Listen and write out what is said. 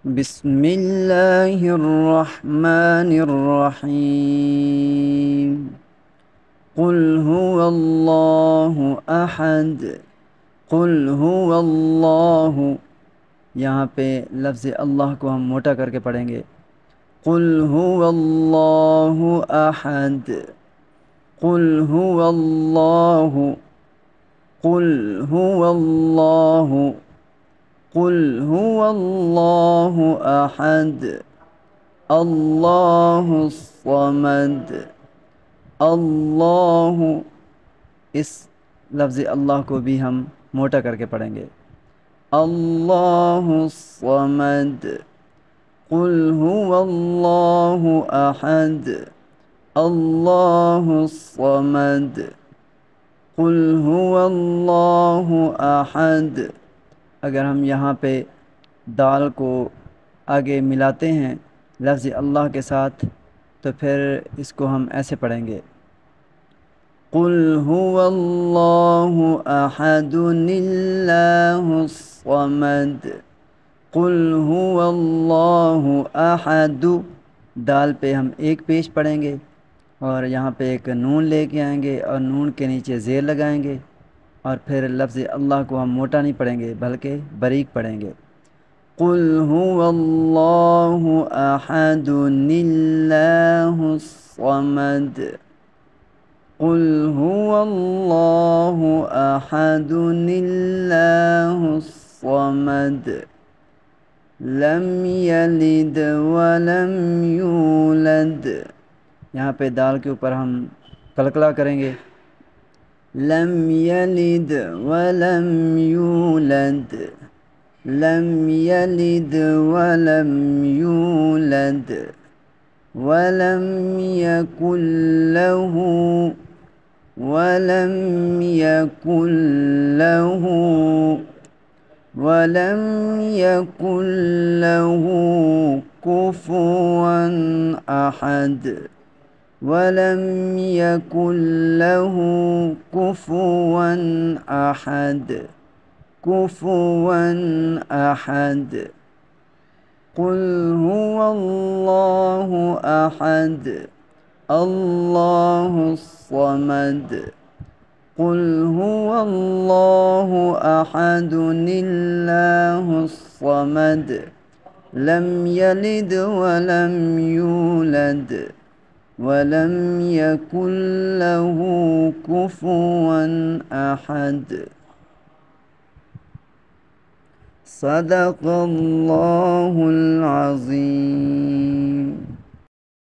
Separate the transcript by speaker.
Speaker 1: بسم الله الرحمن الرحيم قل هو الله أحد قل هو الله یہاں پہ لفظ اللہ کو ہم موٹا کر کے پڑھیں گے قل هو الله أحد قل هو الله قل هو الله قل هو الله احد الله الصمد الله اس لفظ الله کو بھی ہم موٹا کر کے پڑھیں گے الله الصمد قل هو الله احد الله الصمد قل هو الله احد اگر ہم یہاں پہ دال کو آگے ملاتے ہیں لفظ اللہ کے ساتھ تو پھر اس کو ہم ایسے پڑھیں گے كلُُ اللہ قل هو كل احد دال پہ ہم ایک پیش پڑھیں گے اور یہاں پہ ایک نون لے کے آئیں گے اور نون کے نیچے زیر لگائیں گے और फिर लफ्ज़ अल्लाह को हम मोटा नहीं पढ़ेंगे बल्कि बरीक पढ़ेंगे कुल अल्लाहद قل هو الله أحد الله الصمد لم يلد ولم يولد यहाँ पे दाल के ऊपर हम कलकला करेंगे لم يلد ولم يولد لم يلد ولم يولد ولم يكن له ولم يكن له ولم يكن له كفوا أحد ولم يكن له كفوا أحد كفوا أحد قل هو الله أحد الله الصمد قل هو الله أحد الله الصمد لم يلد ولم يولد ولم يكن له كفوا احد صدق الله العظيم